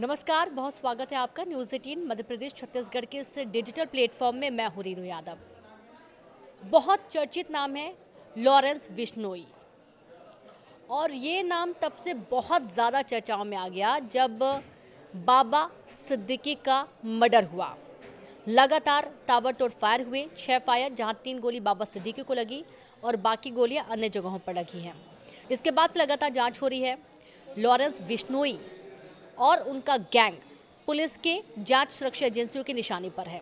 नमस्कार बहुत स्वागत है आपका न्यूज़ एटीन मध्य प्रदेश छत्तीसगढ़ के इस डिजिटल प्लेटफॉर्म में मैं हूँ रीनू यादव बहुत चर्चित नाम है लॉरेंस बिश्नोई और ये नाम तब से बहुत ज़्यादा चर्चाओं में आ गया जब बाबा सिद्दीकी का मर्डर हुआ लगातार ताबड़तोड़ फायर हुए छः फायर जहाँ तीन गोली बाबा सिद्दीकी को लगी और बाकी गोलियाँ अन्य जगहों पर लगी हैं इसके बाद लगातार जाँच हो रही है लॉरेंस बिश्नोई और उनका गैंग पुलिस के जांच सुरक्षा एजेंसियों के निशाने पर है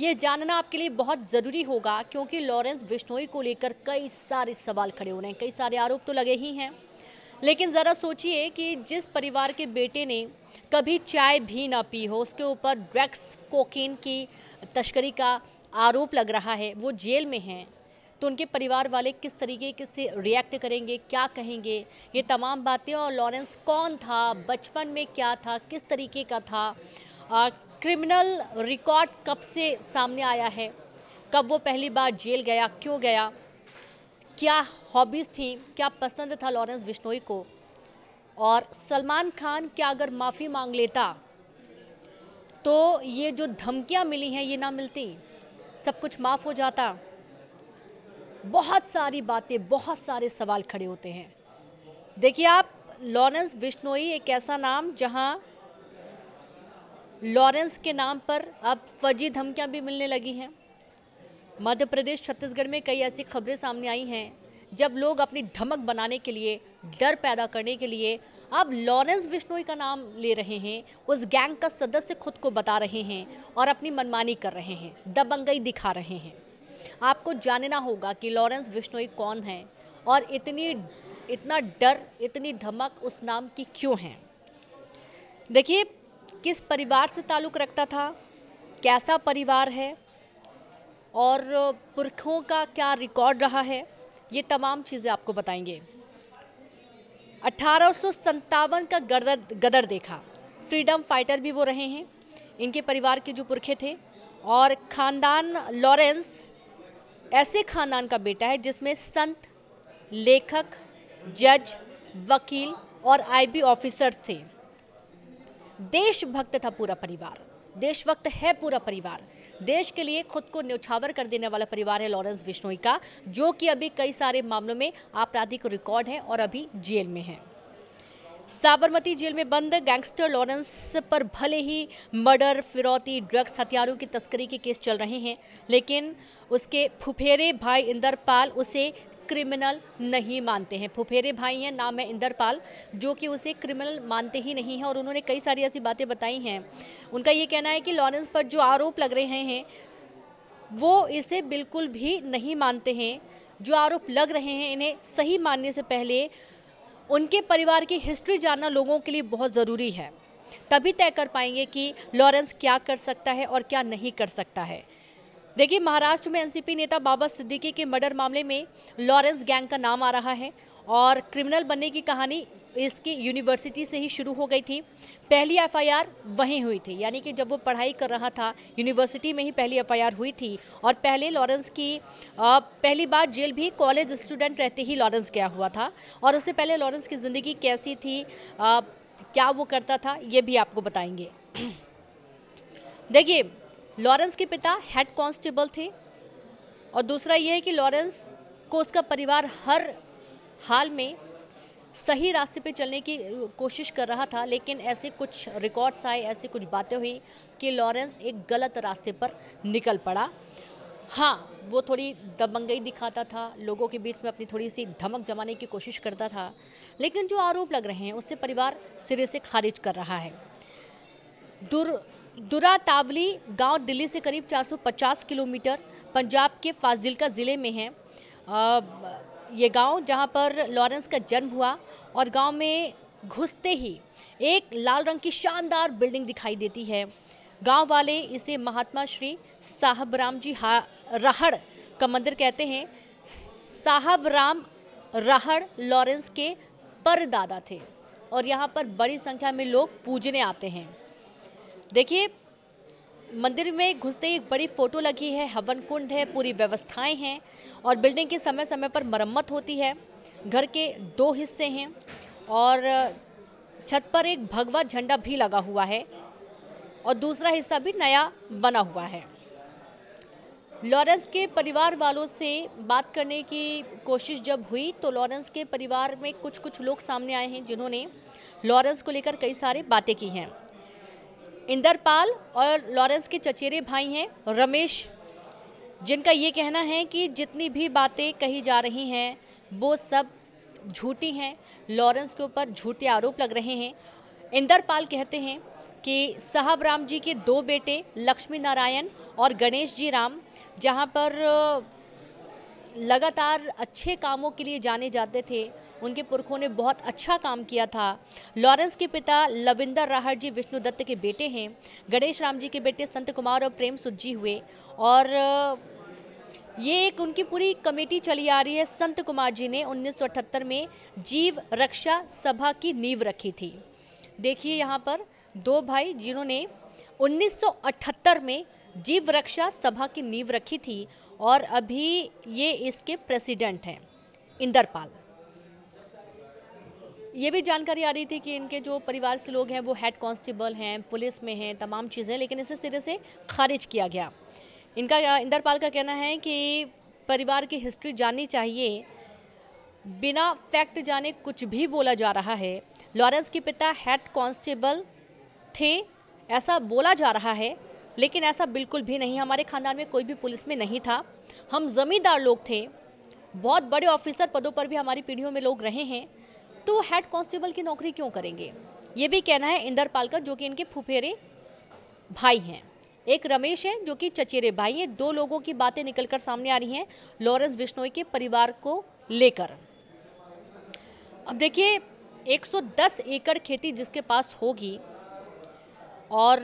ये जानना आपके लिए बहुत ज़रूरी होगा क्योंकि लॉरेंस बिश्नोई को लेकर कई सारे सवाल खड़े हो रहे हैं कई सारे आरोप तो लगे ही हैं लेकिन ज़रा सोचिए कि जिस परिवार के बेटे ने कभी चाय भी ना पी हो उसके ऊपर ड्रग्स कोकीन की तस्करी का आरोप लग रहा है वो जेल में हैं तो उनके परिवार वाले किस तरीके से रिएक्ट करेंगे क्या कहेंगे ये तमाम बातें और लॉरेंस कौन था बचपन में क्या था किस तरीके का था आ, क्रिमिनल रिकॉर्ड कब से सामने आया है कब वो पहली बार जेल गया क्यों गया क्या हॉबीज़ थी क्या पसंद था लॉरेंस बिश्नोई को और सलमान खान क्या अगर माफ़ी मांग लेता तो ये जो धमकियाँ मिली हैं ये ना मिलती सब कुछ माफ़ हो जाता बहुत सारी बातें बहुत सारे सवाल खड़े होते हैं देखिए आप लॉरेंस बिश्नोई एक ऐसा नाम जहां लॉरेंस के नाम पर अब फर्जी धमकियां भी मिलने लगी हैं मध्य प्रदेश छत्तीसगढ़ में कई ऐसी खबरें सामने आई हैं जब लोग अपनी धमक बनाने के लिए डर पैदा करने के लिए अब लॉरेंस बिश्नोई का नाम ले रहे हैं उस गैंग का सदस्य खुद को बता रहे हैं और अपनी मनमानी कर रहे हैं दबंगई दिखा रहे हैं आपको जानना होगा कि लॉरेंस बिश्नोई कौन है और इतनी इतना डर इतनी धमक उस नाम की क्यों है देखिए किस परिवार से ताल्लुक़ रखता था कैसा परिवार है और पुरखों का क्या रिकॉर्ड रहा है ये तमाम चीज़ें आपको बताएंगे अठारह का गदर गदर देखा फ्रीडम फाइटर भी वो रहे हैं इनके परिवार के जो पुरखे थे और ख़ानदान लॉरेंस ऐसे खानदान का बेटा है जिसमें संत लेखक जज वकील और आईबी ऑफिसर थे देशभक्त था पूरा परिवार देशभक्त है पूरा परिवार देश के लिए खुद को न्यौछावर कर देने वाला परिवार है लॉरेंस बिश्नोई का जो कि अभी कई सारे मामलों में आपराधिक रिकॉर्ड है और अभी जेल में है साबरमती जेल में बंद गैंगस्टर लॉरेंस पर भले ही मर्डर फिरौती ड्रग्स हथियारों की तस्करी के केस चल रहे हैं लेकिन उसके फुफेरे भाई इंदरपाल उसे क्रिमिनल नहीं मानते हैं फुफेरे भाई हैं नाम है इंदरपाल जो कि उसे क्रिमिनल मानते ही नहीं हैं और उन्होंने कई सारी ऐसी बातें बताई हैं उनका ये कहना है कि लॉरेंस पर जो आरोप लग रहे हैं वो इसे बिल्कुल भी नहीं मानते हैं जो आरोप लग रहे हैं इन्हें सही मानने से पहले उनके परिवार की हिस्ट्री जानना लोगों के लिए बहुत ज़रूरी है तभी तय कर पाएंगे कि लॉरेंस क्या कर सकता है और क्या नहीं कर सकता है देखिए महाराष्ट्र में एनसीपी नेता बाबा सिद्दीकी के मर्डर मामले में लॉरेंस गैंग का नाम आ रहा है और क्रिमिनल बनने की कहानी इसकी यूनिवर्सिटी से ही शुरू हो गई थी पहली एफआईआर वहीं हुई थी यानी कि जब वो पढ़ाई कर रहा था यूनिवर्सिटी में ही पहली एफआईआर हुई थी और पहले लॉरेंस की पहली बार जेल भी कॉलेज स्टूडेंट रहते ही लॉरेंस गया हुआ था और उससे पहले लॉरेंस की ज़िंदगी कैसी थी क्या वो करता था ये भी आपको बताएंगे देखिए लॉरेंस के पिता हेड कांस्टेबल थे और दूसरा ये है कि लॉरेंस को उसका परिवार हर हाल में सही रास्ते पे चलने की कोशिश कर रहा था लेकिन ऐसे कुछ रिकॉर्ड्स आए ऐसी कुछ बातें हुई कि लॉरेंस एक गलत रास्ते पर निकल पड़ा हाँ वो थोड़ी दबंगई दिखाता था लोगों के बीच में अपनी थोड़ी सी धमक जमाने की कोशिश करता था लेकिन जो आरोप लग रहे हैं उससे परिवार सिरे से खारिज कर रहा है दुर दुरातावली गांव दिल्ली से करीब 450 किलोमीटर पंजाब के फाजिलका ज़िले में है ये गांव जहां पर लॉरेंस का जन्म हुआ और गांव में घुसते ही एक लाल रंग की शानदार बिल्डिंग दिखाई देती है गांव वाले इसे महात्मा श्री साहब राम जी हा राहड़ का मंदिर कहते हैं साहब राम राहड़ लॉरेंस के परदादा थे और यहाँ पर बड़ी संख्या में लोग पूजने आते हैं देखिए मंदिर में घुसते ही एक बड़ी फ़ोटो लगी है हवन कुंड है पूरी व्यवस्थाएं हैं और बिल्डिंग की समय समय पर मरम्मत होती है घर के दो हिस्से हैं और छत पर एक भगवा झंडा भी लगा हुआ है और दूसरा हिस्सा भी नया बना हुआ है लॉरेंस के परिवार वालों से बात करने की कोशिश जब हुई तो लॉरेंस के परिवार में कुछ कुछ लोग सामने आए हैं जिन्होंने लॉरेंस को लेकर कई सारे बातें की हैं इंदरपाल और लॉरेंस के चचेरे भाई हैं रमेश जिनका ये कहना है कि जितनी भी बातें कही जा रही हैं वो सब झूठी हैं लॉरेंस के ऊपर झूठे आरोप लग रहे हैं इंदरपाल कहते हैं कि साहब राम जी के दो बेटे लक्ष्मी नारायण और गणेश जी राम जहाँ पर लगातार अच्छे कामों के लिए जाने जाते थे उनके पुरखों ने बहुत अच्छा काम किया था लॉरेंस के पिता लविंदर राहर जी विष्णु दत्त के बेटे हैं गणेश राम जी के बेटे संत कुमार और प्रेम सुज्जी हुए और ये एक उनकी पूरी कमेटी चली आ रही है संत कुमार जी ने 1978 में जीव रक्षा सभा की नींव रखी थी देखिए यहाँ पर दो भाई जिन्होंने 1978 में जीव रक्षा सभा की नींव रखी थी और अभी ये इसके प्रेसिडेंट हैं इंदरपाल ये भी जानकारी आ रही थी कि इनके जो परिवार से लोग हैं वो हेड कांस्टेबल हैं पुलिस में हैं तमाम चीज़ें लेकिन इसे सिरे से खारिज किया गया इनका इंदरपाल का कहना है कि परिवार की हिस्ट्री जाननी चाहिए बिना फैक्ट जाने कुछ भी बोला जा रहा है लॉरेंस के पिता हेड कांस्टेबल थे ऐसा बोला जा रहा है लेकिन ऐसा बिल्कुल भी नहीं हमारे ख़ानदान में कोई भी पुलिस में नहीं था हम ज़मींदार लोग थे बहुत बड़े ऑफिसर पदों पर भी हमारी पीढ़ियों में लोग रहे हैं तो हेड कांस्टेबल की नौकरी क्यों करेंगे ये भी कहना है इंदरपाल का जो कि इनके फुफेरे भाई हैं एक रमेश है जो कि चचेरे भाई हैं दो लोगों की बातें निकलकर सामने आ रही हैं लॉरेंस बिश्नोई के परिवार को लेकर अब देखिए 110 एकड़ खेती जिसके पास होगी और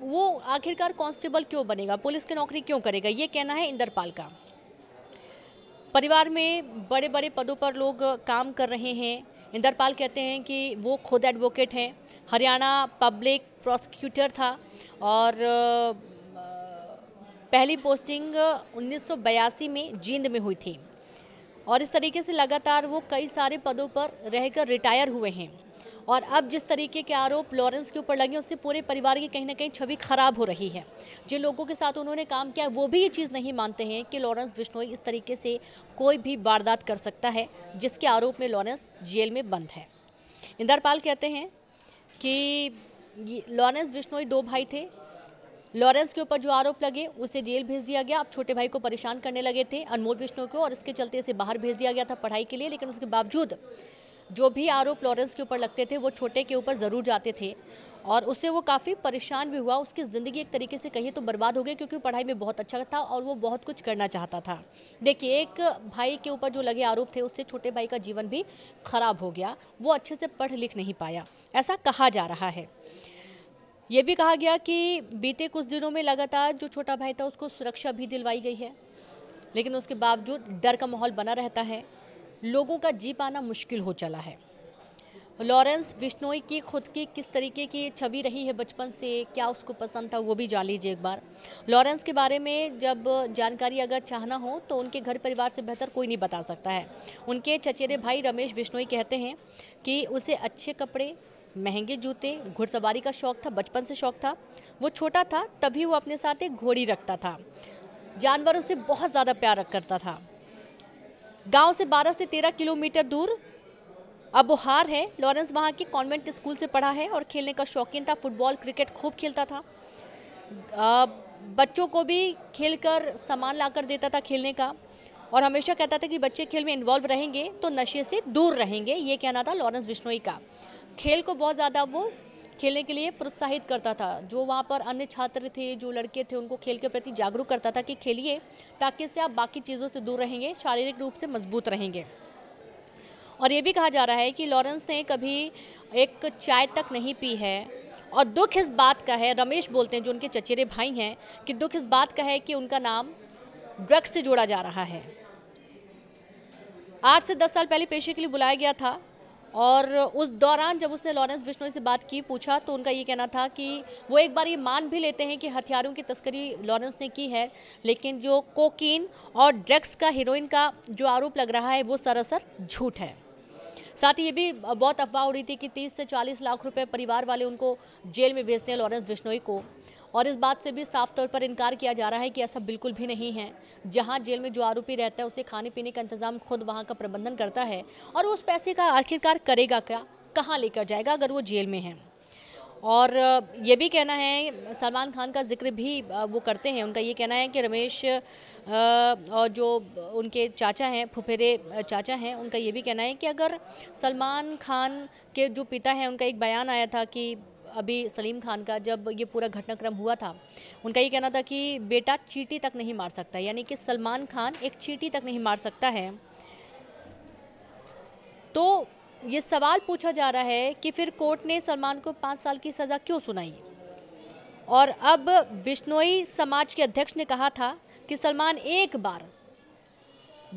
वो आखिरकार कांस्टेबल क्यों बनेगा पुलिस की नौकरी क्यों करेगा ये कहना है इंदरपाल का परिवार में बड़े बड़े पदों पर लोग काम कर रहे हैं इंदरपाल कहते हैं कि वो खुद एडवोकेट हैं हरियाणा पब्लिक प्रोसिक्यूटर था और पहली पोस्टिंग 1982 में जींद में हुई थी और इस तरीके से लगातार वो कई सारे पदों पर रहकर रिटायर हुए हैं और अब जिस तरीके के आरोप लॉरेंस के ऊपर लगे उससे पूरे परिवार की कहीं ना कहीं छवि खराब हो रही है जिन लोगों के साथ उन्होंने काम किया वो भी ये चीज़ नहीं मानते हैं कि लॉरेंस बिश्नोई इस तरीके से कोई भी वारदात कर सकता है जिसके आरोप में लॉरेंस जेल में बंद है इंदरपाल कहते हैं कि लॉरेंस बिश्नोई दो भाई थे लॉरेंस के ऊपर जो आरोप लगे उसे जेल भेज दिया गया अब छोटे भाई को परेशान करने लगे थे अनमोल विष्णु को और इसके चलते इसे बाहर भेज दिया गया था पढ़ाई के लिए लेकिन उसके बावजूद जो भी आरोप लॉरेंस के ऊपर लगते थे वो छोटे के ऊपर ज़रूर जाते थे और उससे वो काफ़ी परेशान भी हुआ उसकी ज़िंदगी एक तरीके से कहिए तो बर्बाद हो गई क्योंकि पढ़ाई में बहुत अच्छा था और वो बहुत कुछ करना चाहता था देखिए एक भाई के ऊपर जो लगे आरोप थे उससे छोटे भाई का जीवन भी खराब हो गया वो अच्छे से पढ़ लिख नहीं पाया ऐसा कहा जा रहा है ये भी कहा गया कि बीते कुछ दिनों में लगातार जो छोटा भाई था उसको सुरक्षा भी दिलवाई गई है लेकिन उसके बावजूद डर का माहौल बना रहता है लोगों का जी पाना मुश्किल हो चला है लॉरेंस बिश्नोई की खुद की किस तरीके की छवि रही है बचपन से क्या उसको पसंद था वो भी जान लीजिए एक बार लॉरेंस के बारे में जब जानकारी अगर चाहना हो तो उनके घर परिवार से बेहतर कोई नहीं बता सकता है उनके चचेरे भाई रमेश बिश्नोई कहते हैं कि उसे अच्छे कपड़े महंगे जूते घुड़सवारी का शौक़ था बचपन से शौक़ था वो छोटा था तभी वो अपने साथ एक घोड़ी रखता था जानवरों से बहुत ज़्यादा प्यार करता था गांव से 12 से 13 किलोमीटर दूर अबोहार है लॉरेंस वहाँ के कॉन्वेंट स्कूल से पढ़ा है और खेलने का शौकीन था फुटबॉल क्रिकेट खूब खेलता था बच्चों को भी खेल कर सामान ला कर देता था खेलने का और हमेशा कहता था कि बच्चे खेल में इन्वॉल्व रहेंगे तो नशे से दूर रहेंगे ये कहना था लॉरेंस बिश्नोई का खेल को बहुत ज़्यादा वो खेलने के लिए प्रोत्साहित करता था जो वहाँ पर अन्य छात्र थे जो लड़के थे उनको खेल के प्रति जागरूक करता था कि खेलिए ताकि इससे आप बाकी चीज़ों से दूर रहेंगे शारीरिक रूप से मजबूत रहेंगे और ये भी कहा जा रहा है कि लॉरेंस ने कभी एक चाय तक नहीं पी है और दुख इस बात का है रमेश बोलते हैं जो उनके चचेरे भाई हैं कि दुख इस बात का है कि उनका नाम ड्रग्स से जोड़ा जा रहा है आठ से दस साल पहले पेशे के लिए बुलाया गया था और उस दौरान जब उसने लॉरेंस बिश्नोई से बात की पूछा तो उनका ये कहना था कि वो एक बार ये मान भी लेते हैं कि हथियारों की तस्करी लॉरेंस ने की है लेकिन जो कोकीन और ड्रग्स का हीरोइन का जो आरोप लग रहा है वो सरासर झूठ है साथ ही ये भी बहुत अफवाह हो रही थी कि 30 से 40 लाख रुपए परिवार वाले उनको जेल में भेजते हैं लॉरेंस बिश्नोई को और इस बात से भी साफ तौर पर इनकार किया जा रहा है कि ऐसा बिल्कुल भी नहीं है जहाँ जेल में जो आरोपी रहता है उसे खाने पीने का इंतजाम खुद वहाँ का प्रबंधन करता है और उस पैसे का आखिरकार करेगा क्या कहाँ लेकर जाएगा अगर वो जेल में है और ये भी कहना है सलमान खान का जिक्र भी वो करते हैं उनका ये कहना है कि रमेश और जो उनके चाचा हैं फुफेरे चाचा हैं उनका ये भी कहना है कि अगर सलमान खान के जो पिता हैं उनका एक बयान आया था कि अभी सलीम खान का जब ये पूरा घटनाक्रम हुआ था उनका ये कहना था कि बेटा चीटी तक नहीं मार सकता यानी कि सलमान खान एक चीटी तक नहीं मार सकता है तो ये सवाल पूछा जा रहा है कि फिर कोर्ट ने सलमान को पाँच साल की सज़ा क्यों सुनाई और अब बिश्नोई समाज के अध्यक्ष ने कहा था कि सलमान एक बार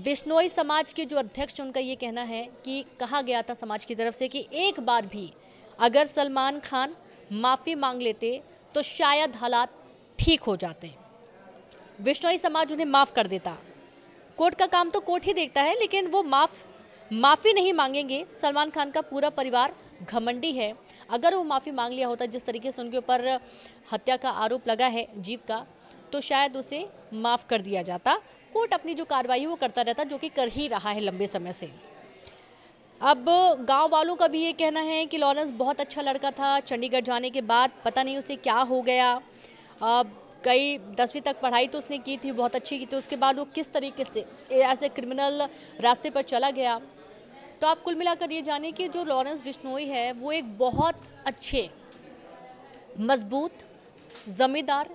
बिश्नोई समाज के जो अध्यक्ष उनका ये कहना है कि कहा गया था समाज की तरफ से कि एक बार भी अगर सलमान खान माफ़ी मांग लेते तो शायद हालात ठीक हो जाते विश्नोई समाज उन्हें माफ़ कर देता कोर्ट का काम तो कोर्ट ही देखता है लेकिन वो माफ़ माफ़ी नहीं मांगेंगे सलमान खान का पूरा परिवार घमंडी है अगर वो माफ़ी मांग लिया होता जिस तरीके से उनके ऊपर हत्या का आरोप लगा है जीव का तो शायद उसे माफ़ कर दिया जाता कोर्ट अपनी जो कार्रवाई वो करता रहता जो कि कर ही रहा है लंबे समय से अब गांव वालों का भी ये कहना है कि लॉरेंस बहुत अच्छा लड़का था चंडीगढ़ जाने के बाद पता नहीं उसे क्या हो गया अब कई दसवीं तक पढ़ाई तो उसने की थी बहुत अच्छी की थी उसके बाद वो किस तरीके से ऐसे क्रिमिनल रास्ते पर चला गया तो आप कुल मिलाकर ये जाने कि जो लॉरेंस बिश्नोई है वो एक बहुत अच्छे मजबूत ज़मींदार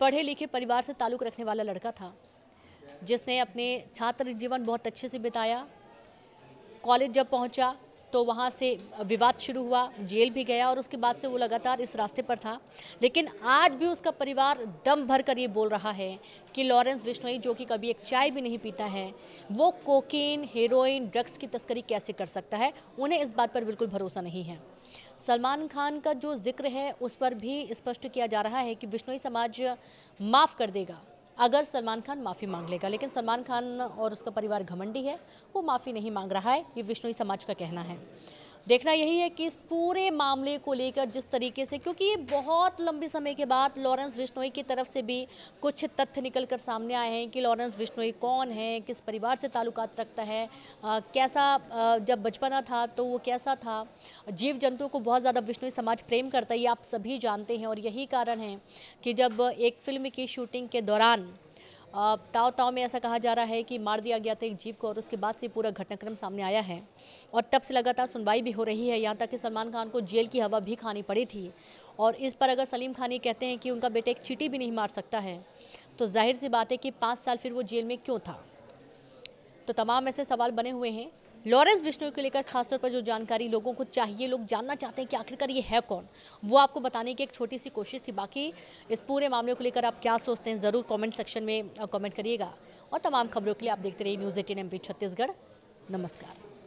पढ़े लिखे परिवार से ताल्लुक़ रखने वाला लड़का था जिसने अपने छात्र जीवन बहुत अच्छे से बिताया कॉलेज जब पहुंचा तो वहाँ से विवाद शुरू हुआ जेल भी गया और उसके बाद से वो लगातार इस रास्ते पर था लेकिन आज भी उसका परिवार दम भर कर ये बोल रहा है कि लॉरेंस बिश्नोई जो कि कभी एक चाय भी नहीं पीता है वो कोकीन हेरोइन ड्रग्स की तस्करी कैसे कर सकता है उन्हें इस बात पर बिल्कुल भरोसा नहीं है सलमान खान का जो जिक्र है उस पर भी स्पष्ट किया जा रहा है कि बिश्नोई समाज माफ़ कर देगा अगर सलमान खान माफ़ी मांग लेगा लेकिन सलमान खान और उसका परिवार घमंडी है वो माफ़ी नहीं मांग रहा है ये विष्णुई समाज का कहना है देखना यही है कि इस पूरे मामले को लेकर जिस तरीके से क्योंकि ये बहुत लंबे समय के बाद लॉरेंस बिश्नोई की तरफ से भी कुछ तथ्य निकल कर सामने आए हैं कि लॉरेंस बिश्नोई कौन है किस परिवार से ताल्लुकात रखता है आ, कैसा आ, जब बचपना था तो वो कैसा था जीव जंतु को बहुत ज़्यादा बिश्नोई समाज प्रेम करता है ये आप सभी जानते हैं और यही कारण है कि जब एक फिल्म की शूटिंग के दौरान ताव ताव में ऐसा कहा जा रहा है कि मार दिया गया था एक जीव को और उसके बाद से पूरा घटनाक्रम सामने आया है और तब से लगातार सुनवाई भी हो रही है यहाँ तक कि सलमान खान को जेल की हवा भी खानी पड़ी थी और इस पर अगर सलीम खान ये कहते हैं कि उनका बेटा एक चीटी भी नहीं मार सकता है तो जाहिर सी बात है कि पाँच साल फिर वो जेल में क्यों था तो तमाम ऐसे सवाल बने हुए हैं लॉरेंस बिश्नोई को लेकर खासतौर पर जो जानकारी लोगों को चाहिए लोग जानना चाहते हैं कि आखिरकार ये है कौन वो आपको बताने की एक छोटी सी कोशिश थी बाकी इस पूरे मामले को लेकर आप क्या सोचते हैं ज़रूर कमेंट सेक्शन में कमेंट करिएगा और तमाम खबरों के लिए आप देखते रहिए न्यूज़ एटीन एम छत्तीसगढ़ नमस्कार